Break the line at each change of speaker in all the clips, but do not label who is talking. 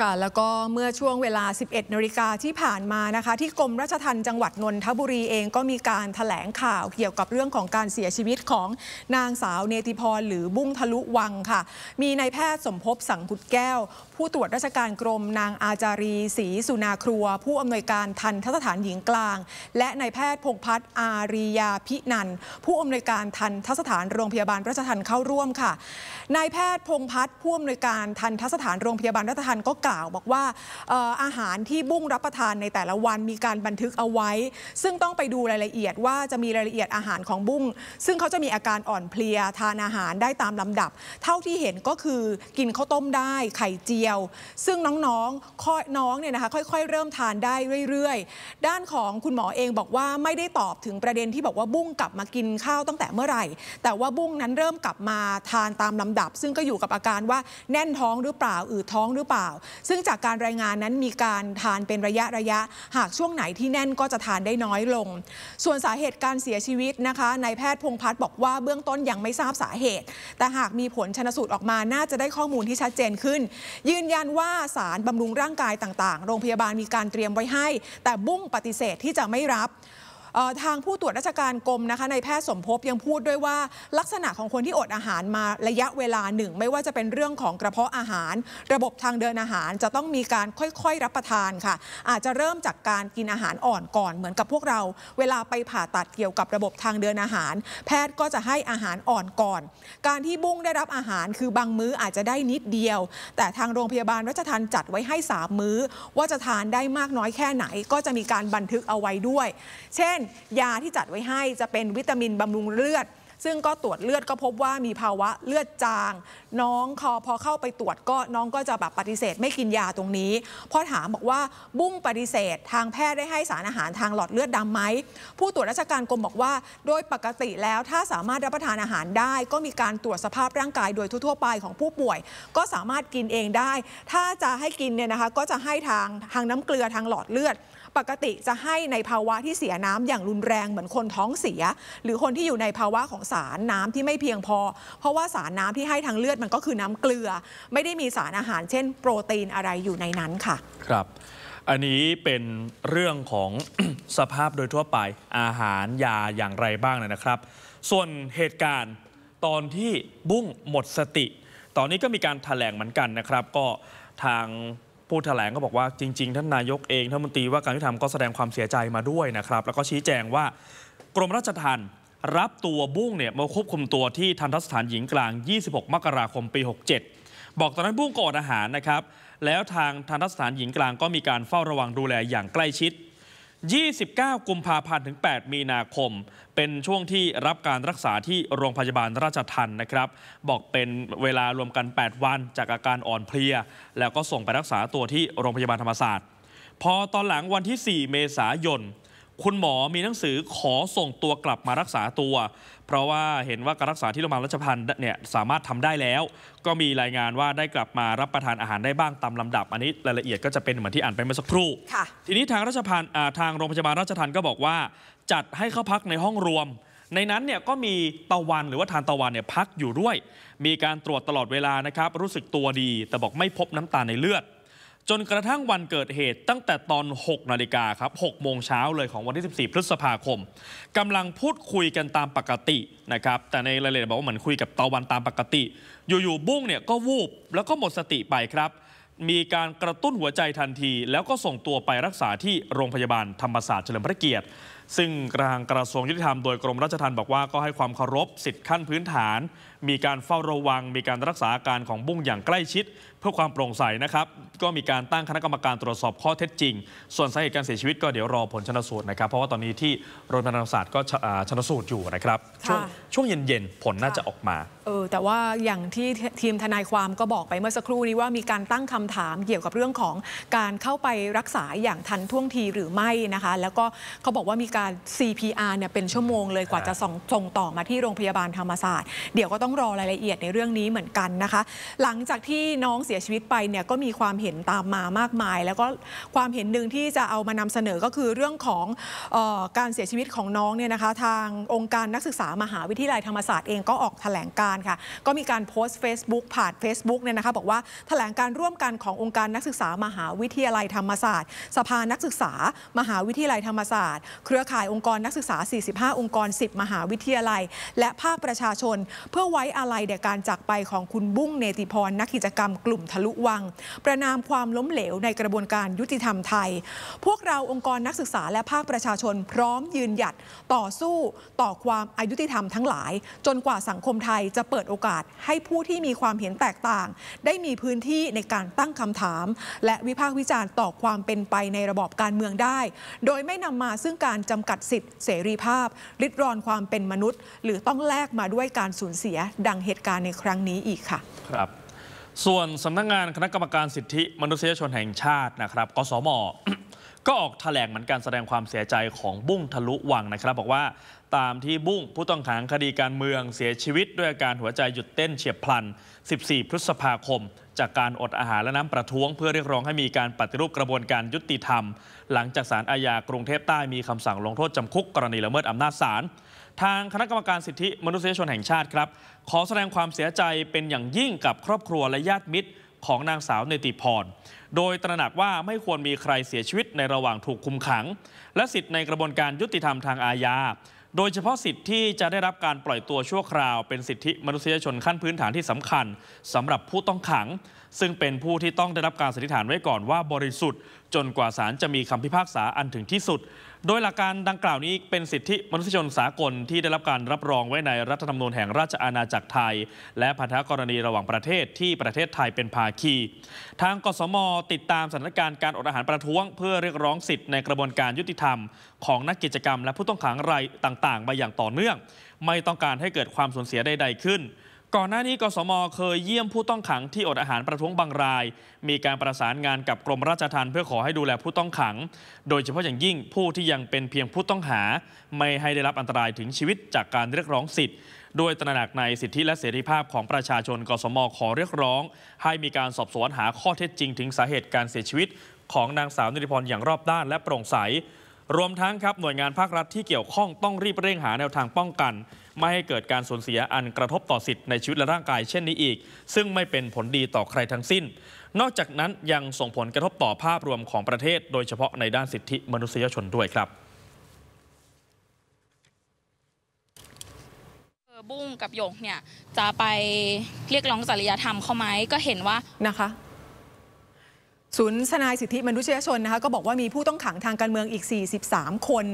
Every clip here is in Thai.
ค่ะ แล้วก็เมื่อช่วงเวลา 11นาฬิกาที่ผ่านมานะคะ ที่กรมราชทัณฑ์จังหวัดนนทบุรีเองก็มีการถแถลงข่าวเกี่ยวกับเรื่องของการเสียชีวิตของนางสาวเนติพรหรือบุ้งทะลุวังค่ะ มีนายแพทย์สมภพสังขุดแก้วผู้ตรวจราชการกรม นางอาจารีศรีสุนาครัว ผู้อำนวยการทันทสถานหญิงกลาง และนายแพทย์พงพัฒน์อารียาพินันผู้อำนวยการทันทสถานโรงพยาบาลราชทันเข้าร่วมค่ะนายแพทย์พงพัฒน์ผู้อำนวยการทันทสถาน โรงพยาบาลราชทันก็กล่าว บอกว่าอาหารที่บุ้งรับประทานในแต่ละวันมีการบันทึกเอาไว้ ซึ่งต้องไปดูรายละเอียดว่าจะมีรายละเอียดอาหารของบุ้งซึ่งเขาจะมีอาการอ่อนเพลียทานอาหารได้ตามลำดับ เท่าที่เห็นก็คือกินข้าวต้มได้ไข่เจียวยวซึ่งน้องๆ ค่อยน้องเนี่ยนะคะค่อยๆ เริ่มทานได้เรื่อยๆ ด้านของคุณหมอเองบอกว่าไม่ได้ตอบถึงประเด็นที่บอกว่าบุ้งกลับมากินข้าวตั้งแต่เมื่อไหร่ แต่ว่าบุ้งนั้นเริ่มกลับมาทานตามลำดับ ซึ่งก็อยู่กับอาการว่าแน่นท้องหรือเปล่าอืดท้องหรือเปล่า ซึ่งจากการรายงานนั้นมีการทานเป็นระยะระยะ หากช่วงไหนที่แน่นก็จะทานได้น้อยลง ส่วนสาเหตุการเสียชีวิตนะคะนายแพทย์พงพัฒน์บอกว่าเบื้องต้นยังไม่ทราบสาเหตุ แต่หากมีผลชนสูตรออกมาน่าจะได้ข้อมูลที่ชัดเจนขึ้นยืนืนยันว่าสารบำรุงร่างกายต่าง ๆ โรงพยาบาลมีการเตรียมไว้ให้ แต่บุ้งปฏิเสธที่จะไม่รับทางผู้ตรวจราชการกรมนะคะในแพทย์สมภพยังพูดด้วยว่า ลักษณะของคนที่อดอาหารมาระยะเวลาหนึ่งไม่ว่าจะเป็นเรื่องของกระเพาะอาหาร ระบบทางเดินอาหารจะต้องมีการค่อยๆรับประทานค่ะ อาจจะเริ่มจากการกินอาหารอ่อนก่อนเหมือนกับพวกเรา เวลาไปผ่าตัดเกี่ยวกับระบบทางเดินอาหาร แพทย์ก็จะให้อาหารอ่อนก่อน การที่บุ้งได้รับอาหาร คือบางมื้ออาจจะได้นิดเดียว แต่ทางโรงพยาบาลรัชทันจัดไว้ให้3มื้อว่าจะทานได้มากน้อยแค่ไหนก็จะมีการบันทึกเอาไว้ด้วยเช่นนยาที่จัดไว้ให้จะเป็นวิตามินบำรุงเลือด ซึ่งก็ตรวจเลือดก็พบว่ามีภาวะเลือดจาง น้องคอพอเข้าไปตรวจก็น้องก็จะแบบปฏิเสธไม่กินยาตรงนี้พอถามบอกว่าบุ้งปฏิเสธ ทางแพทย์ได้ให้สารอาหารทางหลอดเลือดดำไหม ผู้ตรวจราชการกรมบอกว่า โดยปกติแล้วถ้าสามารถรับประทานอาหารได้ ก็มีการตรวจสภาพร่างกายโดยทั่ว ๆ ไปของผู้ป่วย ก็สามารถกินเองได้ ถ้าจะให้กินเนี่ยนะคะก็จะให้ทางทางน้ำเกลือทางหลอดเลือดปกติจะให้ในภาวะที่เสียน้ำอย่างรุนแรงเหมือนคนท้องเสีย หรือคนที่อยู่ในภาวะของสารน้ำที่ไม่เพียงพอ เพราะว่าสารน้ำที่ให้ทางเลือดมันก็คือน้ำเกลือ ไม่ได้มีสารอาหาร เช่น โปรตีนอะไรอยู่ในนั้นค่ะ
ครับ อันนี้เป็นเรื่องของสภาพโดยทั่วไปอาหารยาอย่างไรบ้างนะครับ ส่วนเหตุการณ์ตอนที่บุ้งหมดสติ ตอนนี้ก็มีการถแถลงเหมือนกันนะครับ ก็ทางผู้แถลงก็บอกว่าจริงๆ ท่านนายกเองท่านมนตรีว่าการยุติธรรมก็แสดงความเสียใจมาด้วยนะครับแล้วก็ชี้แจงว่า กรมราชทัณฑ์รับตัวบุ้งเนี่ย มาควบคุมตัวที่ทันทสถานหญิงกลาง 26 มกราคมปี 67 บอกตอนนั้นบุ้งกอดอาหารนะครับแล้วทางทันทสถานหญิงกลางก็มีการเฝ้าระวังดูแลอย่างใกล้ชิด29กุมภาพันธ์ถึง8มีนาคม เป็นช่วงที่รับการรักษาที่โรงพยาบาลราชทันนะครับ บอกเป็นเวลารวมกัน 8 วันจากอาการอ่อนเพลียแล้วก็ส่งไปรักษาตัวที่โรงพยาบาลธรรมศาสตร์ พอตอนหลังวันที่ 4 เมษายน คุณหมอมีหนังสือขอส่งตัวกลับมารักษาตัวเพราะว่าเห็นว่าการรักษาที่โรงพยาบาลรัชพันธ์เนี่ยสามารถทำได้แล้ว ก็มีรายงานว่าได้กลับมารับประทานอาหารได้บ้างตามลำดับอันนี้รายละเอียดก็จะเป็นเหมือนที่อ่านไปเมื่อสักครู่ทีนี้ทางรัชพันธ์ทางโรงพยาบาลรัชพันธ์ก็บอกว่า จัดให้เข้าพักในห้องรวม ในนั้นเนี่ยก็มีตะวันหรือว่าทานตะวันเนี่ยพักอยู่ด้วย มีการตรวจตลอดเวลานะครับรู้สึกตัวดีแต่บอกไม่พบน้ำตาในเลือดจนกระทั่งวันเกิดเหตุตั้งแต่ตอน 6 นาฬิกาครับ 6 โมงเช้าเลยของวันที่ 14 พฤษภาคมกำลังพูดคุยกันตามปกตินะครับ แต่ในรายละเอียดบอกว่าเหมือนคุยกับตะวันตามปกติ อยู่ๆบุ้งเนี่ย ก็วูบแล้วก็หมดสติไปครับ มีการกระตุ้นหัวใจทันที แล้วก็ส่งตัวไปรักษาที่โรงพยาบาล ธรรมศาสตร์เฉลิมพระเกียรติ ซึ่งกลางกระทรวงยุติธรรมโดยกรมราชทัณฑ์บอกว่าก็ให้ความเคารพสิทธิขั้นพื้นฐาน มีการเฝ้าระวังมีการรักษาอาการของบุ้งอย่างใกล้ชิดเพื่อความโปร่งใสนะครับก็มีการตั้ง คณะกรรมการตรวจสอบข้อเท็จจริง ส่วนสาเหตุการเสียชีวิตก็เดี๋ยวรอผลชนสูตรนะครับ เพราะว่าตอนนี้ที่โรงพยาบาลศาสตร์ก็ชนสูตรอยู่นะครับ ช่วงช่วงเย็นๆ ผลน่าจะออกมา
เออแต่ว่าอย่างที่ทีมทนายความก็บอกไปเมื่อสักครู่นี้ว่ามีการตั้งคำถามเกี่ยวกับเรื่องของการเข้าไปรักษาอย่างทันท่วงทีหรือไม่นะคะ แล้วก็เขาบอกว่ามีการ CPR เนี่ยเป็นชั่วโมงเลยกว่าจะส่งส่งต่อมาที่โรงพยาบาลธรรมศาสตร์ เดี๋ยวก็ต้องรอรายละเอียดในเรื่องนี้เหมือนกันนะคะหลังจากที่น้องสียชีวิตไปเนี่ยก็มีความเห็นตามมามากมาย แล้วก็ความเห็นหนึ่งที่จะเอามานำเสนอก็คือเรื่องของออการเสียชีวิตของน้องเนี่ยนะคะทางองค์การนักศึกษา มหาวิทยาลัยธรรมศาสตร์เองก็ออกถแถลงการค่ะก็มีการโพสต์ Facebook ผ่าน Facebook เนี่ยนะคะบอกว่าถแถลงการร่วมกันขององค์การนักศึกษามหาวิทยาลัยธรรมศาสตร์สภานักศึกษามหาวิทยาลัยธรรมศาสตร์ เครือข่ายองค์กรนักศึกษา 45 องค์กร 10 มหาวิทยาลัย และภาคประชาชน เพื่อไว้อาลัยแด่การจากไปของคุณบุ้งเนติพร นักกิจกรรมกลุ่ม่มทะลุวังประนามความล้มเหลวในกระบวนการยุติธรรมไทย พวกเราองค์กรนักศึกษาและภาคประชาชนพร้อมยืนหยัดต่อสู้ ต่อความอายุติธรรมทั้งหลายจนกว่าสังคมไทยจะเปิดโอกาสให้ผู้ที่มีความเห็นแตกต่าง ได้มีพื้นที่ในการตั้งคำถาม และวิพากษ์วิจารณ์ต่อความเป็นไปในระบอบการเมืองได้ โดยไม่นำมาซึ่งการจำกัดสิทธิเสรีภาพริดรอนความเป็นมนุษย์ หรือต้องแลกมาด้วยการสูญเสียดังเหตุการณ์ในครั้งนี้อีกค่ะ
ครับส่วนสำนักงงานคณะกรรมการสิทธิมนุษยชนแห่งชาตินะครับ กสม ก็ออกแถลงเหมือนกันแสดงความเสียใจของบุ้งทะลุวังนะครับ บอกว่าตามที่บุ้งผู้ต้องขังคดีการเมืองเสียชีวิต ด้วยอาการหัวใจหยุดเต้นเฉียบพลัน 14 พฤษภาคม จากการอดอาหารและน้ำประท้วงเพื่อเรียกร้องให้มีการปฏิรูปกระบวนการยุติธรรม หลังจากศาลอาญากรุงเทพใต้มีคำสั่งลงโทษจำคุก กรณีละเมิดอำนาจศาลทางคณะกรรมการสิทธิมนุษยชนแห่งชาติครับขอแสดงความเสียใจเป็นอย่างยิ่งกับครอบครัวและญาติมิตรของนางสาวเนติพรโดยตระหนักว่าไม่ควรมีใครเสียชีวิตในระหว่างถูกคุมขัง และสิทธิในกระบวนการยุติธรรมทางอาญาโดยเฉพาะสิทธิที่จะได้รับการปล่อยตัวชั่วคราวเป็นสิทธิมนุษยชนขั้นพื้นฐานที่สำคัญ สำหรับผู้ต้องขังซึ่งเป็นผู้ที่ต้องได้รับการสันนิษฐานไว้ก่อนว่าบริสุทธิ์จนกว่าศาลจะมีคำพิพากษาอันถึงที่สุด โดยหลักการดังกล่าวนี้เป็นสิทธิมนุษยชนสากลที่ได้รับการรับรองไว้ในรัฐธรรมนูญแห่งราชอาณาจักรไทย และพันธกรณีระหว่างประเทศที่ประเทศไทยเป็นภาคี ทางกสม ติดตามสถานการณ์การอดอาหารประท้วง เพื่อเรียกร้องสิทธิในกระบวนการยุติธรรม ของนักกิจกรรมและผู้ต้องขังรายต่างๆมาอย่างต่อเนื่อง ไม่ต้องการให้เกิดความสูญเสียใดๆขึ้นก่อนหน้านี้กสมเคยเยี่ยมผู้ต้องขังที่อดอาหารประท้วงบางราย มีการประสานงานกับกรมราชธรรมเพื่อขอให้ดูแลผู้ต้องขัง โดยเฉพาะอย่างยิ่งผู้ที่ยังเป็นเพียงผู้ต้องหา ไม่ให้ได้รับอันตรายถึงชีวิตจากการเรียกร้องสิทธิ์โดยตระหนักในสิทธิและเสรีภาพของประชาชนกสมขอเรียกร้อง ให้มีการสอบสวนหาข้อเท็จจริงถึงสาเหตุการเสียชีวิต ของนางสาวนิริพรอย่างรอบด้านและโปร่งใส รวมทั้งครับหน่วยงานภาครัฐที่เกี่ยวข้องต้องรีบเร่งหาแนวทางป้องกันไม่ให้เกิดการสูญเสียอันกระทบต่อสิทธิ์ ในชีวิตและร่างกายเช่นนี้อีก ซึ่งไม่เป็นผลดีต่อใครทั้งสิ้น นอกจากนั้นยังส่งผลกระทบต่อภาพรวมของประเทศ โดยเฉพาะในด้านสิทธิมนุษยชนด้วยครับ
บุ้งกับหยกเนี่ย จะไปเรียกร้องจริยธรรมเขาไหมก็เห็นว่า นะคะศูนย์ทนายสิทธิมนุษยชนนะคะก็บอกว่ามีผู้ต้องขังทางการเมืองอีก 43 คน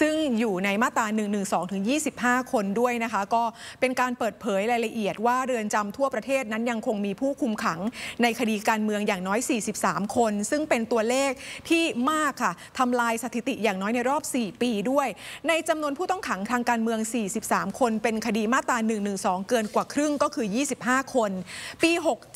ซึ่งอยู่ในมาตรา 112 ถึง 25 คนด้วยนะคะ ก็เป็นการเปิดเผยรายละเอียดว่า เรือนจำทั่วประเทศนั้นยังคงมีผู้คุมขังในคดีการเมืองอย่างน้อย 43 คน ซึ่งเป็นตัวเลขที่มากค่ะทำลายสถิติอย่างน้อยในรอบ 4 ปีด้วย ในจำนวนผู้ต้องขังทางการเมือง 43 คน เป็นคดีมาตรา 112 เกินกว่าครึ่งก็คือ 25 คนปี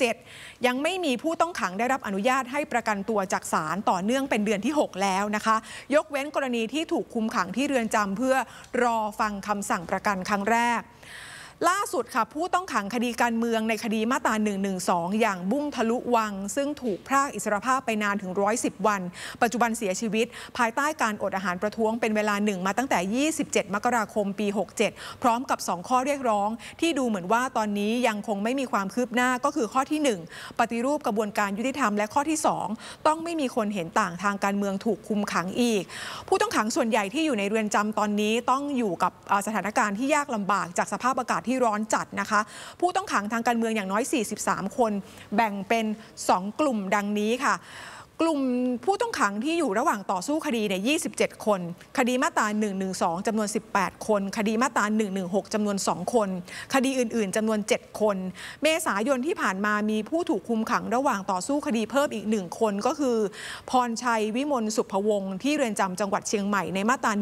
67ยังไม่มีผู้ต้องขังได้รับอนุญาตให้ประกันตัวจากศาลต่อเนื่องเป็นเดือนที่ 6 แล้วนะคะ ยกเว้นกรณีที่ถูกคุมขังที่เรือนจำเพื่อรอฟังคำสั่งประกันครั้งแรกล่าสุดค่ะ ผู้ต้องขังคดีการเมืองในคดีมาตรา112 อย่างบุ้งทะลุวัง ซึ่งถูกพรากอิสรภาพไปนานถึง 110 วัน ปัจจุบันเสียชีวิต ภายใต้การอดอาหารประท้วงเป็นเวลาหนึ่งมาตั้งแต่ 27 มกราคมปี 67 พร้อมกับ 2 ข้อเรียกร้อง ที่ดูเหมือนว่าตอนนี้ยังคงไม่มีความคืบหน้าก็คือข้อที่ 1 ปฏิรูปกระบวนการยุติธรรมและข้อที่ 2 ต้องไม่มีคนเห็นต่างทางการเมืองถูกคุมขังอีก ผู้ต้องขังส่วนใหญ่ที่อยู่ในเรือนจำตอนนี้ต้องอยู่กับสถานการณ์ที่ยากลำบากจากสภาพอากาศที่ที่ร้อนจัดนะคะ ผู้ต้องขังทางการเมืองอย่างน้อย 43 คน แบ่งเป็น 2 กลุ่มดังนี้ค่ะ กลุ่มผู้ต้องขังที่อยู่ระหว่างต่อสู้คดีใน27 คน คดีมาตรา112จำนวน 18 คนคดีมาตรา116จำนวน 2 คน คดีอื่น ๆจำนวน 7 คน เมษายนที่ผ่านมามีผู้ถูกคุมขังระหว่างต่อสู้คดีเพิ่มอีก 1 คน ก็คือ พรชัยวิมลสุภวงศ์ที่เรือนจำจังหวัดเชียงใหม่ในมาตรา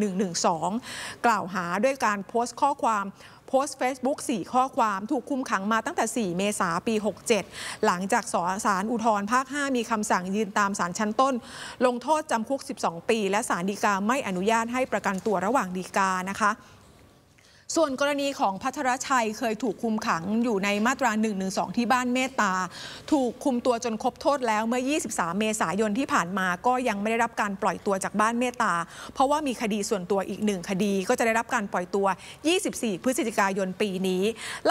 112 กล่าวหาด้วยการโพสต์ข้อความโพสต์ Facebook 4ข้อความถูกคุมขังมาตั้งแต่ 4 เมษาปี 67 หลังจากสสารอุทธรภาค 5 มีคำสั่งยืนตามสารชั้นต้น ลงโทษจำคุก 12 ปี และสารดีกาไม่อนุญาตให้ประกันตัวระหว่างดีกานะคะส่วนกรณีของพัทรชัยเคยถูกคุมขังอยู่ในมาตรา 112 ที่บ้านเมตตา ถูกคุมตัวจนครบโทษแล้วเมื่อ 23 เมษายนที่ผ่านมา ก็ยังไม่ได้รับการปล่อยตัวจากบ้านเมตตาเพราะว่ามีคดีส่วนตัวอีกหนึ่งคดีก็จะได้รับการปล่อยตัว 24 พฤศจิกายนปีนี้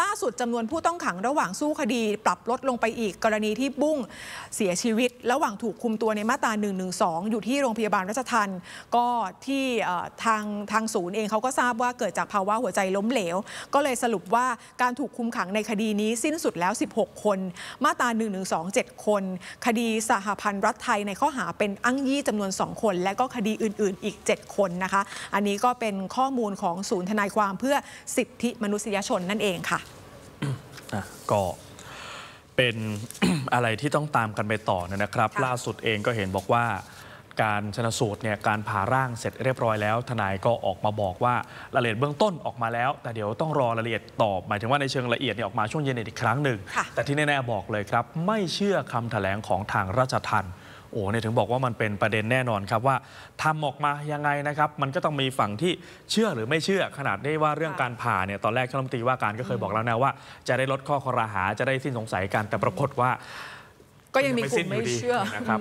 ล่าสุดจำนวนผู้ต้องขังระหว่างสู้คดีปรับลดลงไปอีกกรณีที่บุ้งเสียชีวิตระหว่างถูกคุมตัวในมาตรา 112 อยู่ที่โรงพยาบาลรัชทันก็ที่ทางทางศูนย์เองเขาก็ทราบว่าเกิดจากภาวะหัวใจล้มเหลวก็เลยสรุปว่าการถูกคุมขังในคดีนี้สิ้นสุดแล้ว 16 คน มาตรา1 1 2 7 คน คดีสหพันธ์รัฐไทยในข้อหาเป็นอ้างยี่จำนวน 2 คน และก็คดีอื่น ๆ อีก 7 คนนะคะ อันนี้ก็เป็นข้อมูลของศูนย์ทนายความเพื่อสิทธิมนุษยชนนั่นเองค่ะ
ก็เป็นอะไรที่ต้องตามกันไปต่อนะครับ ล่าสุดเองก็เห็นบอกว่าการชนะสูตรเนี่ย การผ่าร่างเสร็จเรียบร้อยแล้ว ทนายก็ออกมาบอกว่ารายละเอียดเบื้องต้นออกมาแล้ว แต่เดี๋ยวต้องรอรายละเอียดตอบหมายถึงว่าในเชิงละเอียดเนี่ยออกมาช่วงเย็นอีกครั้งหนึ่งแต่ที่แน่ๆบอกเลยครับ ไม่เชื่อคำแถลงของทางราชทัณฑ์โอ้เนี่ยถึงบอกว่ามันเป็นประเด็นแน่นอนครับว่า ทำออกมายังไงนะครับ มันก็ต้องมีฝั่งที่เชื่อหรือไม่เชื่อขนาดได้ว่าเรื่องการผ่าเนี่ยตอนแรกท่านรัฐมนตรีว่าการก็เคยบอกแล้วนะว่า จะได้ลดข้อคอรหาจะได้สิ้นสงสัยกันแต่ปรากฏว่า
ก็ยังมีกลุ่มไม่เชื่อนะครับ